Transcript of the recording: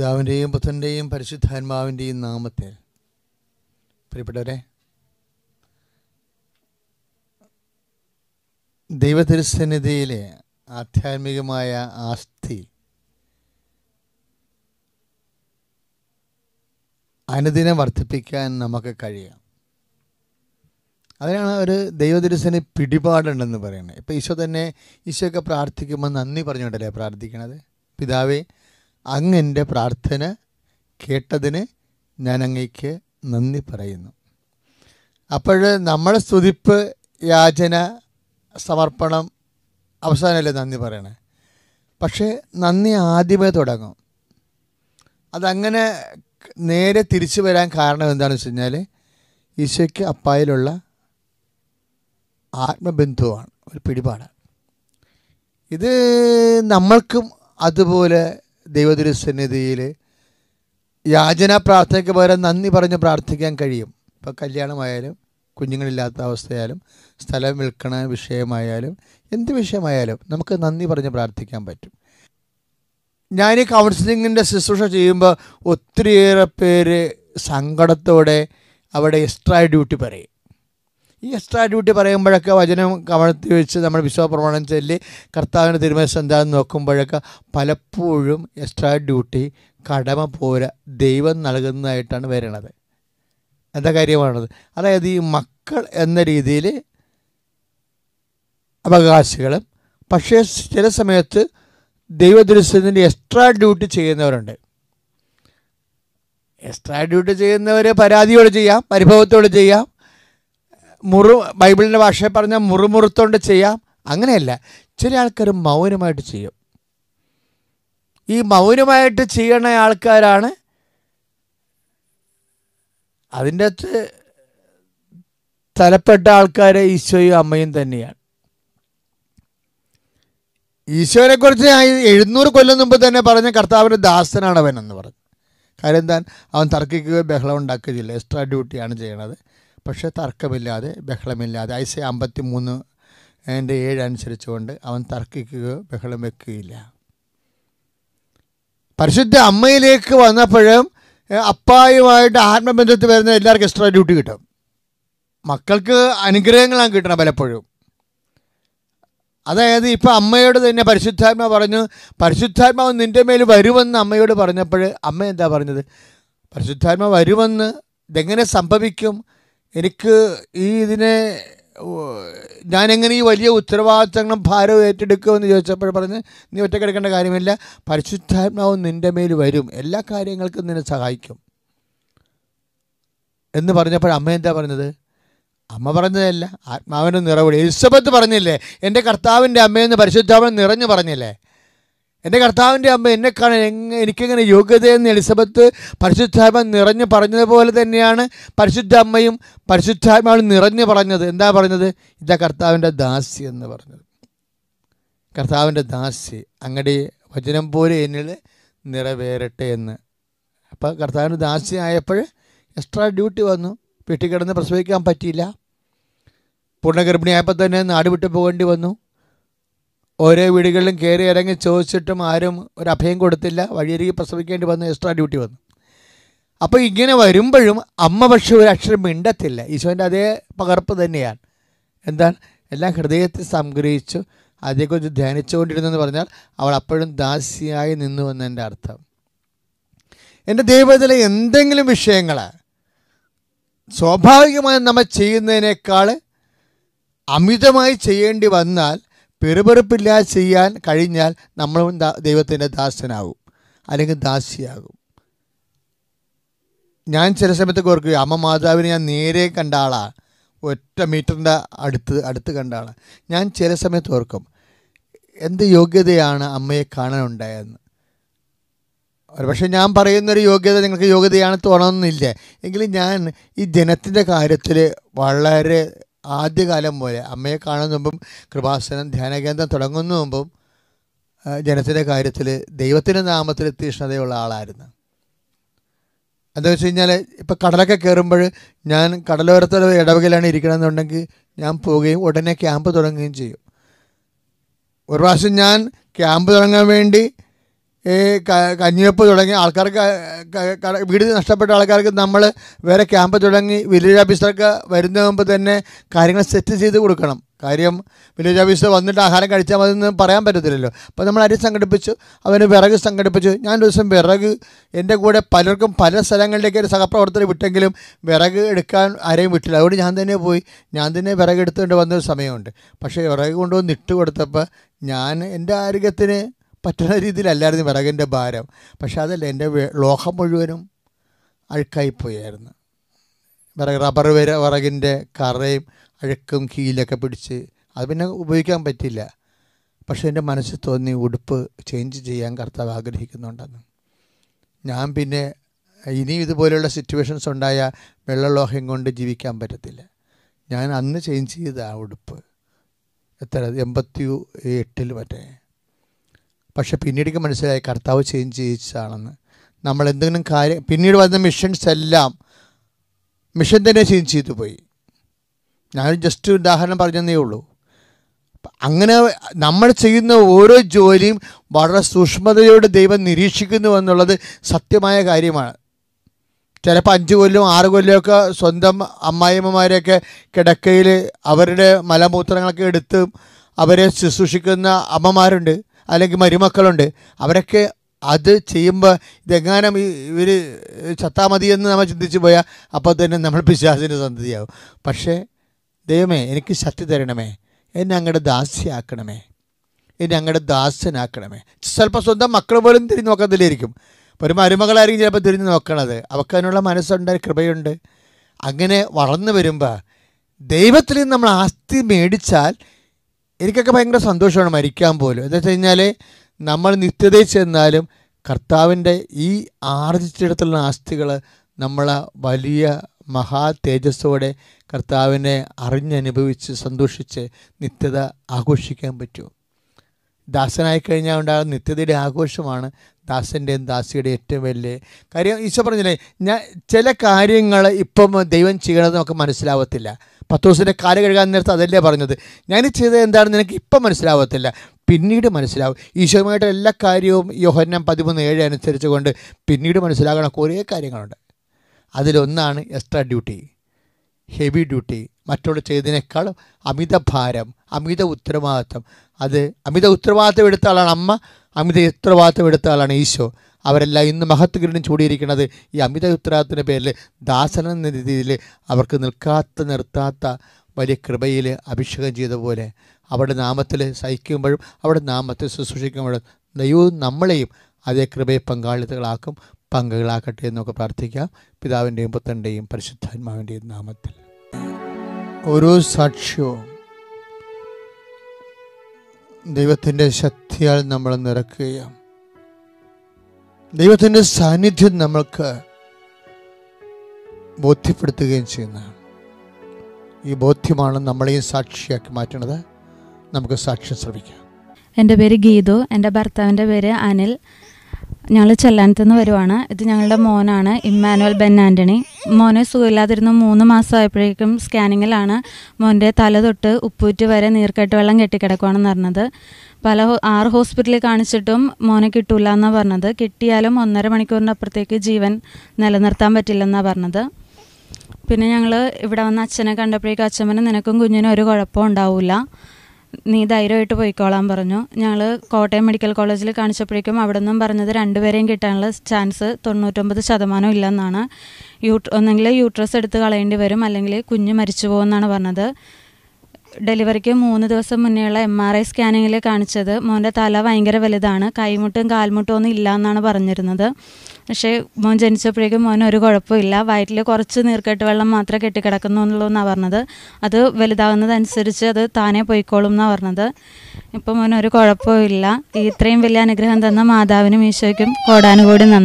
പിതാവിൻ്റെയും പുത്രൻ്റെയും പരിശുദ്ധാത്മാവിൻ്റെയും നാമത്തിൽ പ്രിയപ്പെട്ടവരെ ദൈവതിരുസന്നിധിയിലെ ആധ്യാത്മികമായ ആസ്തി അനുദിനം വർദ്ധിപ്പിക്കാൻ നമുക്ക് കഴിയാം അതിനാണ് ഒരു ദൈവതിരുസന് പിടിപാടുണ്ടെന്ന് പറയുന്നത് ഇപ്പം ഈശോ തന്നെ ഈശോയൊക്കെ പ്രാർത്ഥിക്കുമ്പോൾ നന്ദി പറഞ്ഞുകൊണ്ടല്ലേ പ്രാർത്ഥിക്കണത് പിതാവേ അങ്ങ് എൻ്റെ പ്രാർത്ഥന കേട്ടതിന് ഞാൻ അങ്ങേക്ക് നന്ദി പറയുന്നു അപ്പോൾ നമ്മൾ സ്തുതിപ്പ് യാചന സമർപ്പണം അവസാനമല്ലേ നന്ദി പറയണേ പക്ഷേ നന്ദി ആദ്യമേ തുടങ്ങും അതങ്ങനെ നേരെ തിരിച്ചു വരാൻ കാരണം എന്താണെന്ന് വെച്ച് കഴിഞ്ഞാൽ ഈശോയ്ക്ക് അപ്പായിലുള്ള ആത്മബന്ധുവാണ് ഒരു പിടിപാടാണ് ഇത് നമ്മൾക്കും അതുപോലെ ദൈവതിരുസന്നിധിയിൽ യാചന പ്രാർത്ഥനയ്ക്ക് പകരം നന്ദി പറഞ്ഞ് പ്രാർത്ഥിക്കാൻ കഴിയും ഇപ്പോൾ കല്യാണമായാലും കുഞ്ഞുങ്ങളില്ലാത്ത അവസ്ഥയായാലും സ്ഥലം വിൽക്കണ വിഷയമായാലും എന്ത് വിഷയമായാലും നമുക്ക് നന്ദി പറഞ്ഞ് പ്രാർത്ഥിക്കാൻ പറ്റും ഞാൻ ഈ കൗൺസിലിങ്ങിൻ്റെ ശുശ്രൂഷ ചെയ്യുമ്പോൾ ഒത്തിരിയേറെ പേര് സങ്കടത്തോടെ അവിടെ എക്സ്ട്രാ ഡ്യൂട്ടി പറയും ഈ എക്സ്ട്രാ ഡ്യൂട്ടി പറയുമ്പോഴൊക്കെ വചനം കവർത്തി വെച്ച് നമ്മൾ വിശ്വാസപ്രമാണം ചൊല്ലി കർത്താവിൻ്റെ തിരുമനസ് എന്താണെന്ന് നോക്കുമ്പോഴൊക്കെ പലപ്പോഴും എക്സ്ട്രാ ഡ്യൂട്ടി കടമ പോര ദൈവം നൽകുന്നതായിട്ടാണ് വരണത് എന്താ കാര്യമാണത് അതായത് ഈ മക്കൾ എന്ന രീതിയിൽ അവകാശികളും പക്ഷേ ചില സമയത്ത് ദൈവദൃശ്യത്തിൻ്റെ എക്സ്ട്രാ ഡ്യൂട്ടി ചെയ്യുന്നവരുണ്ട് എക്സ്ട്രാ ഡ്യൂട്ടി ചെയ്യുന്നവർ പരാതിയോട് ചെയ്യാം പരിഭവത്തോട് ചെയ്യാം മുറു ബൈബിളിൻ്റെ ഭാഷയിൽ പറഞ്ഞാൽ മുറുമുറുത്തോണ്ട് ചെയ്യാം അങ്ങനെയല്ല ചില ആൾക്കാർ മൗനമായിട്ട് ചെയ്യും ഈ മൗനമായിട്ട് ചെയ്യണ ആൾക്കാരാണ് അതിൻ്റെ അകത്ത് തലപ്പെട്ട ആൾക്കാർ ഈശോയും അമ്മയും തന്നെയാണ് ഈശോനെ കുറിച്ച് എഴുന്നൂറ് കൊല്ലം മുമ്പ് തന്നെ പറഞ്ഞ കർത്താവിൻ്റെ ദാസനാണ് അവൻ എന്ന് പറഞ്ഞു കാര്യം താൻ അവൻ തർക്കിക്കുകയോ ബഹളം ഉണ്ടാക്കുകയോ ചെയ്യില്ല എക്സ്ട്രാ ഡ്യൂട്ടിയാണ് ചെയ്യണത് പക്ഷേ തർക്കമില്ലാതെ ബഹളമില്ലാതെ ഐസ അമ്പത്തി മൂന്ന് എൻ്റെ ഏഴ് അനുസരിച്ചുകൊണ്ട് അവൻ തർക്കിക്കുകയോ ബഹളം വെക്കുകയില്ല പരിശുദ്ധ അമ്മയിലേക്ക് വന്നപ്പോഴും അപ്പായുമായിട്ട് ആത്മബന്ധത്തിൽ വരുന്ന എല്ലാവർക്കും എക്സ്ട്രാ ഡ്യൂട്ടി കിട്ടും മക്കൾക്ക് അനുഗ്രഹങ്ങളാണ് കിട്ടണം പലപ്പോഴും അതായത് ഇപ്പം അമ്മയോട് തന്നെ പരിശുദ്ധാത്മ പറഞ്ഞു പരിശുദ്ധാത്മാവ് നിൻ്റെ മേൽ വരുമെന്ന് അമ്മയോട് പറഞ്ഞപ്പോൾ അമ്മ എന്താ പറഞ്ഞത് പരിശുദ്ധാത്മ വരുമെന്ന് ഇതെങ്ങനെ സംഭവിക്കും എനിക്ക് ഈ ഇതിനെ ഞാനെങ്ങനെ ഈ വലിയ ഉത്തരവാദിത്തങ്ങളും ഭാരവും ഏറ്റെടുക്കുമെന്ന് ചോദിച്ചപ്പോൾ പറഞ്ഞ് നീ ഒറ്റക്കെടുക്കേണ്ട കാര്യമില്ല പരിശുദ്ധാത്മാവ് നിൻ്റെ മേൽ വരും എല്ലാ കാര്യങ്ങൾക്കും നിന്നെ സഹായിക്കും എന്ന് പറഞ്ഞപ്പോൾ അമ്മ എന്താ പറഞ്ഞത് അമ്മ പറഞ്ഞതല്ല ആത്മാവിൻ്റെ നിറവിളി എലിസബത്ത് പറഞ്ഞില്ലേ എൻ്റെ കർത്താവിൻ്റെ അമ്മയെന്ന് പരിശുദ്ധാമൻ നിറഞ്ഞു പറഞ്ഞില്ലേ എൻ്റെ കർത്താവിൻ്റെ അമ്മ എന്നെ കാണാൻ എനിക്കെങ്ങനെ യോഗ്യതയെന്ന് എലിസബത്ത് പരിശുദ്ധാത്മ നിറഞ്ഞു പറഞ്ഞതുപോലെ തന്നെയാണ് പരിശുദ്ധ അമ്മയും പരിശുദ്ധാത്മാവും നിറഞ്ഞു പറഞ്ഞത് എന്താ പറഞ്ഞത് ഇതാ കർത്താവിൻ്റെ ദാസി എന്ന് പറഞ്ഞത് കർത്താവിൻ്റെ ദാസി അങ്ങടെ വചനം പോലെ എന്നിൽ നിറവേറട്ടെ എന്ന് അപ്പോൾ കർത്താവിൻ്റെ ദാസി ആയപ്പോൾ എക്സ്ട്രാ ഡ്യൂട്ടി വന്നു വീട്ടിൽ കിടന്ന് പ്രസവിക്കാൻ പറ്റിയില്ല പൂർണ്ണഗർഭിണിയായപ്പോൾ തന്നെ നാട് വിട്ടു പോകേണ്ടി വന്നു ഓരോ വീടുകളിലും കയറി ഇറങ്ങി ചോദിച്ചിട്ടും ആരും ഒരു അഭയം കൊടുത്തില്ല വഴിയരികി പ്രസവിക്കേണ്ടി വന്ന് എക്സ്ട്രാ ഡ്യൂട്ടി വന്നു അപ്പോൾ ഇങ്ങനെ വരുമ്പോഴും അമ്മ പക്ഷെ ഒരു അക്ഷരം മിണ്ടത്തില്ല ഈശോൻ്റെ അതേ പകർപ്പ് തന്നെയാണ് എന്താണ് എല്ലാം ഹൃദയത്തിൽ സംഗ്രഹിച്ചു അതേക്കുറിച്ച് ധ്യാനിച്ചുകൊണ്ടിരുന്നെന്ന് പറഞ്ഞാൽ അവൾ അപ്പോഴും ദാസിയായി നിന്നു എന്നതിൻ്റെ അർത്ഥം എൻ്റെ ദൈവത്തിലെ എന്തെങ്കിലും വിഷയങ്ങൾ സ്വാഭാവികമായി നമ്മൾ ചെയ്യുന്നതിനേക്കാൾ അമിതമായി ചെയ്യേണ്ടി വന്നാൽ പെരുപെറുപ്പില്ലാതെ ചെയ്യാൻ കഴിഞ്ഞാൽ നമ്മളും ദൈവത്തിൻ്റെ ദാസനാകും അല്ലെങ്കിൽ ദാസിയാകും ഞാൻ ചില സമയത്തൊക്കെ ഓർക്കുക അമ്മ മാതാവിനെ ഞാൻ നേരെ കണ്ട ആളാണ് ഒറ്റ മീറ്ററിൻ്റെ അടുത്ത് അടുത്ത് കണ്ട ആളാണ് ഞാൻ ചില സമയത്ത് ഓർക്കും എന്ത് യോഗ്യതയാണ് അമ്മയെ കാണാനുണ്ടായതെന്ന് ഒരുപക്ഷെ ഞാൻ പറയുന്നൊരു യോഗ്യത നിങ്ങൾക്ക് യോഗ്യതയാണ് തോന്നണമെന്നില്ല എങ്കിലും ഞാൻ ഈ ജനത്തിൻ്റെ കാര്യത്തിൽ വളരെ ആദ്യകാലം പോലെ അമ്മയെ കാണുന്ന മുമ്പും കൃപാസനം ധ്യാനകേന്ദ്രം തുടങ്ങുന്ന മുമ്പും ജനത്തിൻ്റെ കാര്യത്തിൽ ദൈവത്തിൻ്റെ നാമത്തിൽ തീഷ്ണതയുള്ള ആളായിരുന്നു എന്താ വെച്ച് കഴിഞ്ഞാൽ ഇപ്പം കടലൊക്കെ കയറുമ്പോൾ ഞാൻ കടലോരത്തെ ഇടവകയിലാണ് ഇരിക്കണമെന്നുണ്ടെങ്കിൽ ഞാൻ പോവുകയും ഉടനെ ക്യാമ്പ് തുടങ്ങുകയും ചെയ്യും ഒരു പ്രാവശ്യം ഞാൻ ക്യാമ്പ് തുടങ്ങാൻ വേണ്ടി ഈ കഞ്ഞിവെപ്പ് തുടങ്ങി ആൾക്കാർക്ക് വീട് നഷ്ടപ്പെട്ട ആൾക്കാർക്ക് നമ്മൾ വേറെ ക്യാമ്പ് തുടങ്ങി വില്ലേജ് ഓഫീസർക്ക് വരുന്ന മുമ്പ് തന്നെ കാര്യങ്ങൾ സെറ്റ് ചെയ്ത് കൊടുക്കണം കാര്യം വില്ലേജ് ഓഫീസർ വന്നിട്ട് ആഹാരം കഴിച്ചാൽ മതിയെന്ന് പറയാൻ പറ്റത്തില്ലല്ലോ അപ്പോൾ നമ്മൾ അരി സംഘടിപ്പിച്ചു അവന് വിറക് സംഘടിപ്പിച്ചു ഞാൻ ഒരു ദിവസം വിറക് എൻ്റെ കൂടെ പലർക്കും പല സ്ഥലങ്ങളിലേക്ക് ഒരു സഹപ്രവർത്തകർ വിട്ടെങ്കിലും വിറക് എടുക്കാൻ ആരെയും വിട്ടില്ല അതുകൊണ്ട് ഞാൻ തന്നെ പോയി ഞാൻ തന്നെ വിറക് എടുത്തുകൊണ്ട് വന്നൊരു സമയമുണ്ട് പക്ഷേ വിറക് കൊണ്ടുവന്ന് ഇട്ട് കൊടുത്തപ്പോൾ ഞാൻ എൻ്റെ ആരോഗ്യത്തിന് പറ്റുന്ന രീതിയിലല്ലായിരുന്നു വിറകിൻ്റെ ഭാരം പക്ഷേ അതല്ല എൻ്റെ ലോഹം മുഴുവനും അഴുക്കായിപ്പോയായിരുന്നു വിറക് റബ്ബർ വര വിറകിൻ്റെ കറയും അഴുക്കും കീലൊക്കെ പിടിച്ച് അത് പിന്നെ ഉപയോഗിക്കാൻ പറ്റില്ല പക്ഷെ എൻ്റെ മനസ്സിൽ തോന്നി ഉടുപ്പ് ചേഞ്ച് ചെയ്യാൻ കർത്താവ് ആഗ്രഹിക്കുന്നുണ്ടെന്ന് ഞാൻ പിന്നെ ഇനി ഇതുപോലെയുള്ള സിറ്റുവേഷൻസ് ഉണ്ടായ വെള്ളലോഹം കൊണ്ട് ജീവിക്കാൻ പറ്റത്തില്ല ഞാൻ അന്ന് ചേഞ്ച് ചെയ്ത ആ ഉടുപ്പ് എത്ര എൺപത്തി എട്ടിൽ മറ്റേ പക്ഷെ പിന്നീട് മനസ്സിലായി കർത്താവ് ചേഞ്ച് ചെയ്യിച്ചതാണെന്ന് നമ്മൾ എന്തെങ്കിലും കാര്യം പിന്നീട് വരുന്ന മിഷൻസ് എല്ലാം മിഷൻ തന്നെ ചേഞ്ച് ചെയ്തു പോയി ഞാനൊരു ജസ്റ്റ് ഉദാഹരണം പറഞ്ഞതേ ഉള്ളൂ അങ്ങനെ നമ്മൾ ചെയ്യുന്ന ഓരോ ജോലിയും വളരെ സൂക്ഷ്മതയോട് ദൈവം നിരീക്ഷിക്കുന്നു എന്നുള്ളത് സത്യമായ കാര്യമാണ് ചിലപ്പോൾ അഞ്ച് കൊല്ലവും ആറ് കൊല്ലമൊക്കെ സ്വന്തം അമ്മായിമ്മമാരെയൊക്കെ കിടക്കയിൽ അവരുടെ മലമൂത്രങ്ങളൊക്കെ എടുത്തും അവരെ ശുശ്രൂഷിക്കുന്ന അമ്മമാരുണ്ട് അല്ലെങ്കിൽ മരുമക്കളുണ്ട് അവരൊക്കെ അത് ചെയ്യുമ്പോൾ ഇതെങ്ങാനും ഇവർ ചത്താ മതി എന്ന് നമ്മൾ ചിന്തിച്ചു പോയാൽ അപ്പോൾ തന്നെ നമ്മൾ പിശാസിൻ്റെ സന്തതിയാവും പക്ഷേ ദൈവമേ എനിക്ക് ശക്തി തരണമേ എന്നെ അങ്ങടെ ദാസ്യാക്കണമേ എന്നെ അങ്ങടെ ദാസനാക്കണമേ ചിലപ്പോൾ സ്വന്തം മക്കൾ പോലും തിരിഞ്ഞ് നോക്കത്തില്ലായിരിക്കും ഒരു മരുമകളായിരിക്കും ചിലപ്പോൾ തിരിഞ്ഞു നോക്കണത് അവർക്ക് അതിനുള്ള മനസ്സുണ്ട് കൃപയുണ്ട് അങ്ങനെ വളർന്നു വരുമ്പോൾ ദൈവത്തിൽ നമ്മൾ ആസ്തി മേടിച്ചാൽ എനിക്കൊക്കെ ഭയങ്കര സന്തോഷമാണ് മരിക്കാൻ പോലും എന്താ വെച്ച് കഴിഞ്ഞാൽ നമ്മൾ നിത്യതയിൽ ചെന്നാലും കർത്താവിൻ്റെ ഈ ആർജിച്ചിടത്തുള്ള ആസ്തികൾ നമ്മളെ വലിയ മഹാ തേജസ്സോടെ കർത്താവിനെ അറിഞ്ഞനുഭവിച്ച് സന്തോഷിച്ച് നിത്യത ആഘോഷിക്കാൻ പറ്റുമോ ദാസനായി കഴിഞ്ഞാൽ ഉണ്ടാകുന്ന നിത്യതയുടെ ആഘോഷമാണ് ദാസൻ്റെയും ദാസിയുടെയും ഏറ്റവും വലിയ കാര്യം ഈശോ പറഞ്ഞില്ലേ ഞാൻ ചില കാര്യങ്ങൾ ഇപ്പം ദൈവം ചെയ്യണത് മനസ്സിലാവത്തില്ല പത്തോസിൻ്റെ കാല് കഴുകാൻ നേരത്തെ അതല്ലേ പറഞ്ഞത് ഞാൻ ചെയ്തത് എന്താണെന്ന് നിനക്ക് ഇപ്പം മനസ്സിലാവത്തില്ല പിന്നീട് മനസ്സിലാവും ഈശോയുമായിട്ട് എല്ലാ കാര്യവും യോഹന്നം പതിമൂന്ന് ഏഴ് അനുസരിച്ച് കൊണ്ട് പിന്നീട് മനസ്സിലാകണം കുറേ കാര്യങ്ങളുണ്ട് അതിലൊന്നാണ് എക്സ്ട്രാ ഡ്യൂട്ടി ഹെവി ഡ്യൂട്ടി മറ്റുള്ള ചെയ്തതിനേക്കാൾ അമിത ഭാരം അമിത ഉത്തരവാദിത്വം അത് അമിത ഉത്തരവാദിത്വം എടുത്ത ആളാണ് അമ്മ അമിത ഉത്തരവാദിത്വം എടുത്ത ആളാണ് ഈശോ അവരെല്ലാം ഇന്ന് കിരീടം ചൂടിയിരിക്കുന്നത് ഈ അമിത ഉത്തരവാദിത്തിൻ്റെ പേരിൽ ദാസന എന്ന രീതിയിൽ അവർക്ക് നിൽക്കാത്ത നിർത്താത്ത വലിയ കൃപയിൽ അഭിഷേകം ചെയ്ത പോലെ അവരുടെ നാമത്തിൽ സഹിക്കുമ്പോഴും അവരുടെ നാമത്തിൽ ശുശ്രൂഷിക്കുമ്പോഴും ദൈവവും നമ്മളെയും അതേ കൃപയെ പങ്കാളിത്തകളാക്കും പങ്കുകളാക്കട്ടെ എന്നൊക്കെ പ്രാർത്ഥിക്കാം പിതാവിൻ്റെയും പുത്രൻ്റെയും പരിശുദ്ധാത്മാവിൻ്റെയും നാമത്തിൽ ഓരോ സാക്ഷ്യവും ദൈവത്തിൻ്റെ ശക്തിയാൽ നമ്മൾ നിറക്കുകയും ദൈവത്തിൻ്റെ സാന്നിധ്യം നമ്മൾക്ക് ബോധ്യപ്പെടുത്തുകയും ചെയ്യുന്നതാണ് ഈ ബോധ്യമാണ് നമ്മളെയും സാക്ഷിയാക്കി മാറ്റുന്നത് നമുക്ക് സാക്ഷ്യം ശ്രമിക്കാം എൻ്റെ പേര് ഗീതു എൻ്റെ ഭർത്താവിൻ്റെ പേര് അനിൽ ഞങ്ങൾ ചെല്ലാനത്ത് നിന്ന് വരുവാണ് ഇത് ഞങ്ങളുടെ മോനാണ് ഇമ്മാനുവൽ ബെൻ ആൻ്റണി മോനെ സുഖമില്ലാതിരുന്ന മൂന്ന് മാസമായപ്പോഴേക്കും സ്കാനിങ്ങിലാണ് മോൻ്റെ തല തൊട്ട് ഉപ്പൂറ്റ് വരെ നീർക്കെട്ട് വെള്ളം കെട്ടിക്കിടക്കുവാണെന്ന് പറഞ്ഞത് പല ആറ് ഹോസ്പിറ്റലിൽ കാണിച്ചിട്ടും മോനെ കിട്ടൂല എന്നാണ് പറഞ്ഞത് കിട്ടിയാലും ഒന്നര മണിക്കൂറിൻ്റെ അപ്പുറത്തേക്ക് ജീവൻ നിലനിർത്താൻ പറ്റില്ലെന്നാണ് പറഞ്ഞത് പിന്നെ ഞങ്ങൾ ഇവിടെ വന്ന അച്ഛനെ കണ്ടപ്പോഴേക്കും അച്ഛമ്മനും നിനക്കും കുഞ്ഞിനും ഒരു കുഴപ്പവും നീ ധൈര്യമായിട്ട് പോയിക്കോളാൻ പറഞ്ഞു ഞങ്ങൾ കോട്ടയം മെഡിക്കൽ കോളേജിൽ കാണിച്ചപ്പോഴേക്കും അവിടെ നിന്നും പറഞ്ഞത് രണ്ടുപേരെയും കിട്ടാനുള്ള ചാൻസ് തൊണ്ണൂറ്റൊമ്പത് ശതമാനം ഇല്ലെന്നാണ് യൂട്ട് ഒന്നെങ്കിൽ യൂട്രസ് എടുത്ത് കളയേണ്ടി വരും അല്ലെങ്കിൽ കുഞ്ഞ് മരിച്ചു പോകുമെന്നാണ് പറഞ്ഞത് ഡെലിവറിക്ക് മൂന്ന് ദിവസം മുന്നേയുള്ള എം ആർ ഐ സ്കാനിങ്ങിൽ കാണിച്ചത് മോൻ്റെ തല ഭയങ്കര വലുതാണ് കൈമുട്ടും കാൽമുട്ടും ഒന്നും ഇല്ല എന്നാണ് പറഞ്ഞിരുന്നത് പക്ഷേ മോൻ ജനിച്ചപ്പോഴേക്കും മോൻ ഒരു കുഴപ്പമില്ല വയറ്റിൽ കുറച്ച് നീർക്കെട്ട് വെള്ളം മാത്രമേ കെട്ടിക്കിടക്കുന്നു എന്നുള്ളൂ എന്നാണ് പറഞ്ഞത് അത് വലുതാകുന്നതനുസരിച്ച് അത് താനേ പോയിക്കോളും എന്നാണ് പറഞ്ഞത് ഇപ്പം മോൻ ഒരു കുഴപ്പമില്ല ഇത്രയും വലിയ അനുഗ്രഹം തന്ന മാതാവിനും ഈശോയ്ക്കും കോടാനുകൂടി നന്ദി